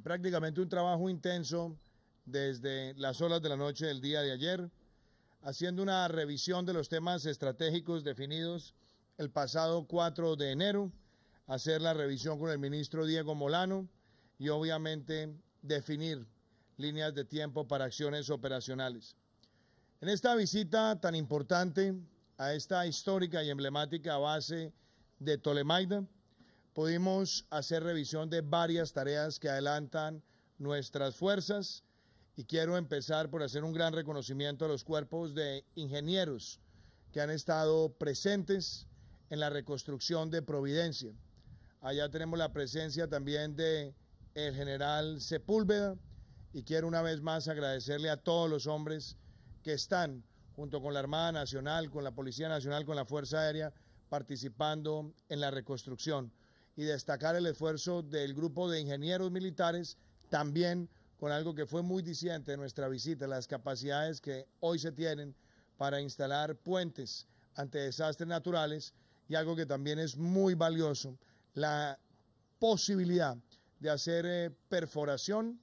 prácticamente un trabajo intenso desde las horas de la noche del día de ayer, haciendo una revisión de los temas estratégicos definidos el pasado 4 de enero, hacer la revisión con el ministro Diego Molano y obviamente definir líneas de tiempo para acciones operacionales. En esta visita tan importante a esta histórica y emblemática base de Tolemaida, pudimos hacer revisión de varias tareas que adelantan nuestras fuerzas y quiero empezar por hacer un gran reconocimiento a los cuerpos de ingenieros que han estado presentes en la reconstrucción de Providencia. Allá tenemos la presencia también de general Sepúlveda y quiero una vez más agradecerle a todos los hombres que están junto con la Armada Nacional, con la Policía Nacional, con la Fuerza Aérea participando en la reconstrucción y destacar el esfuerzo del grupo de ingenieros militares también con algo que fue muy disidente en nuestra visita, las capacidades que hoy se tienen para instalar puentes ante desastres naturales y algo que también es muy valioso, la posibilidad de hacer eh, perforación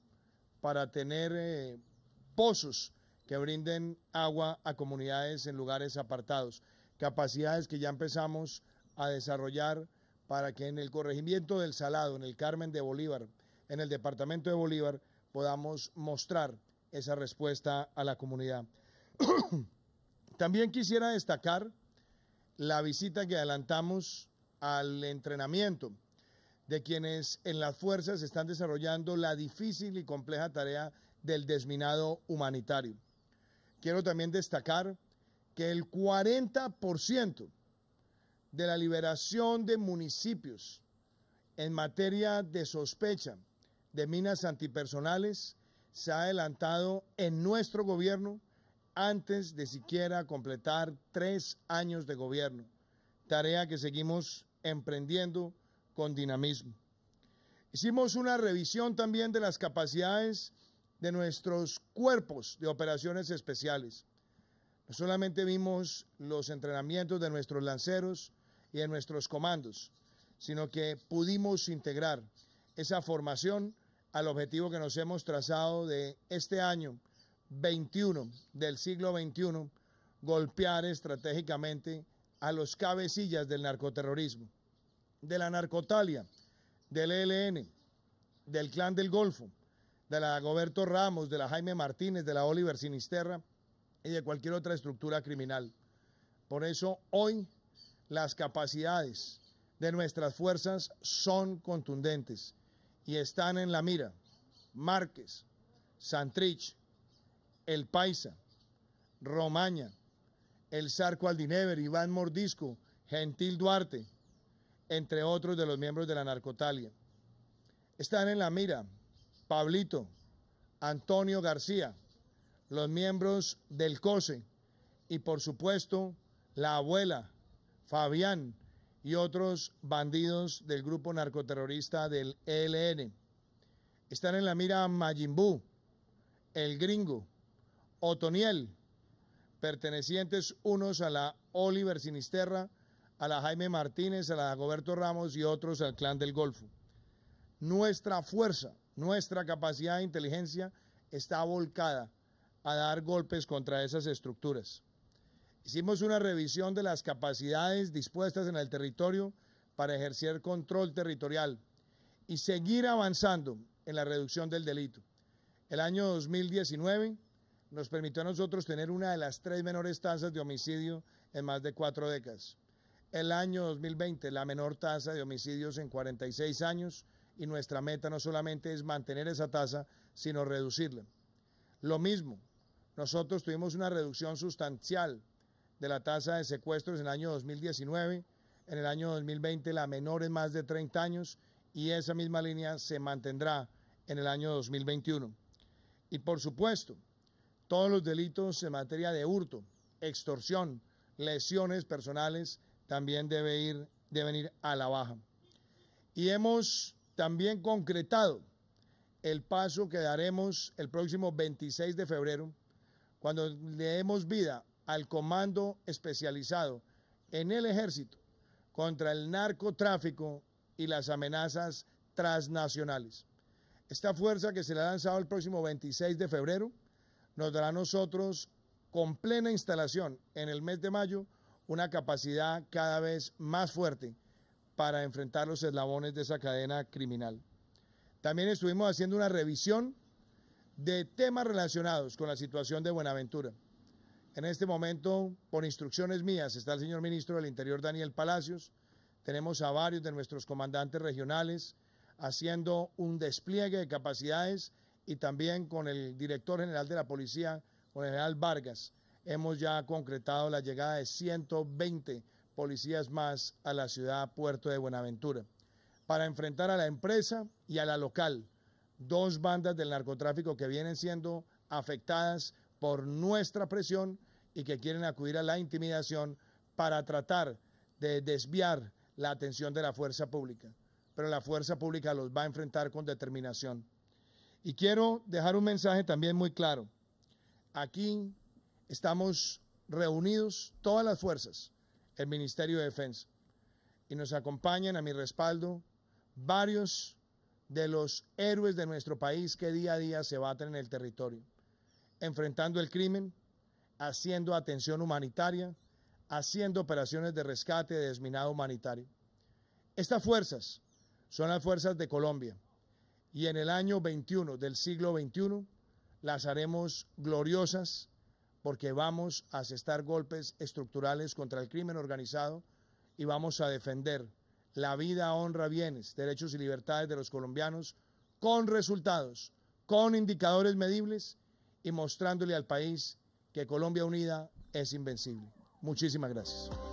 para tener eh, pozos que brinden agua a comunidades en lugares apartados, capacidades que ya empezamos a desarrollar para que en el corregimiento del Salado, en el Carmen de Bolívar, en el departamento de Bolívar, podamos mostrar esa respuesta a la comunidad. También quisiera destacar la visita que adelantamos al entrenamiento de quienes en las fuerzas están desarrollando la difícil y compleja tarea del desminado humanitario. Quiero también destacar que el 40% de la liberación de municipios en materia de sospecha de minas antipersonales se ha adelantado en nuestro gobierno antes de siquiera completar tres años de gobierno, tarea que seguimos emprendiendo con dinamismo. Hicimos una revisión también de las capacidades de nuestros cuerpos de operaciones especiales. No solamente vimos los entrenamientos de nuestros lanceros, y en nuestros comandos, sino que pudimos integrar esa formación al objetivo que nos hemos trazado de este año 21 del siglo 21, golpear estratégicamente a los cabecillas del narcoterrorismo, de la narcotalia, del ELN, del Clan del Golfo, de la Goberto Ramos, de la Jaime Martínez, de la Oliver Sinisterra y de cualquier otra estructura criminal. Por eso hoy las capacidades de nuestras fuerzas son contundentes y están en la mira Márquez, Santrich, El Paisa, Romaña, El Zarco Aldinever, Iván Mordisco, Gentil Duarte, entre otros de los miembros de la narcotalia. Están en la mira Pablito, Antonio García, los miembros del COSE y por supuesto la abuela Fabián y otros bandidos del grupo narcoterrorista del ELN. Están en la mira Mayimbú, El Gringo, Otoniel, pertenecientes unos a la Oliver Sinisterra, a la Jaime Martínez, a la Goberto Ramos y otros al Clan del Golfo. Nuestra fuerza, nuestra capacidad de inteligencia está volcada a dar golpes contra esas estructuras. Hicimos una revisión de las capacidades dispuestas en el territorio para ejercer control territorial y seguir avanzando en la reducción del delito. El año 2019 nos permitió a nosotros tener una de las tres menores tasas de homicidio en más de cuatro décadas. El año 2020, la menor tasa de homicidios en 46 años y nuestra meta no solamente es mantener esa tasa, sino reducirla. Lo mismo, nosotros tuvimos una reducción sustancial de la tasa de secuestros en el año 2019, en el año 2020 la menor es más de 30 años y esa misma línea se mantendrá en el año 2021. Y por supuesto, todos los delitos en materia de hurto, extorsión, lesiones personales también debe ir, deben ir a la baja. Y hemos también concretado el paso que daremos el próximo 26 de febrero, cuando le demos vida al Comando Especializado en el Ejército contra el narcotráfico y las amenazas transnacionales. Esta fuerza que se le ha lanzado el próximo 26 de febrero nos dará a nosotros, con plena instalación en el mes de mayo, una capacidad cada vez más fuerte para enfrentar los eslabones de esa cadena criminal. También estuvimos haciendo una revisión de temas relacionados con la situación de Buenaventura. En este momento, por instrucciones mías, está el señor ministro del Interior, Daniel Palacios. Tenemos a varios de nuestros comandantes regionales haciendo un despliegue de capacidades y también con el director general de la policía, con el general Vargas, hemos ya concretado la llegada de 120 policías más a la ciudad Puerto de Buenaventura para enfrentar a la empresa y a la local, dos bandas del narcotráfico que vienen siendo afectadas por nuestra presión y que quieren acudir a la intimidación para tratar de desviar la atención de la fuerza pública. Pero la fuerza pública los va a enfrentar con determinación. Y quiero dejar un mensaje también muy claro. Aquí estamos reunidos todas las fuerzas, el Ministerio de Defensa, y nos acompañan a mi respaldo varios de los héroes de nuestro país que día a día se baten en el territorio enfrentando el crimen, haciendo atención humanitaria, haciendo operaciones de rescate de desminado humanitario. Estas fuerzas son las fuerzas de Colombia y en el año 21 del siglo 21 las haremos gloriosas porque vamos a asestar golpes estructurales contra el crimen organizado y vamos a defender la vida, honra, bienes, derechos y libertades de los colombianos con resultados, con indicadores medibles y mostrándole al país que Colombia Unida es invencible. Muchísimas gracias.